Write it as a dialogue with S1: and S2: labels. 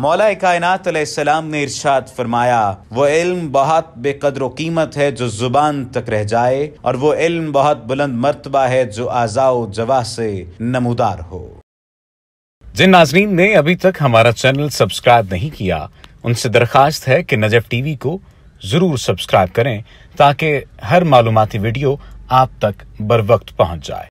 S1: मौला कायनात ने इरशाद फरमाया वो इल्म बहुत बेकदर कीमत है जो जुबान तक रह जाए और वो इल्म बहुत बुलंद मरतबा है जो आजाओ जवा से नमोदार हो
S2: जिन नाजरीन ने अभी तक हमारा चैनल सब्सक्राइब नहीं किया उनसे दरखास्त है कि नजफ टीवी को जरूर सब्सक्राइब करें ताकि हर मालूमती वीडियो आप तक बर वक्त पहुंच जाए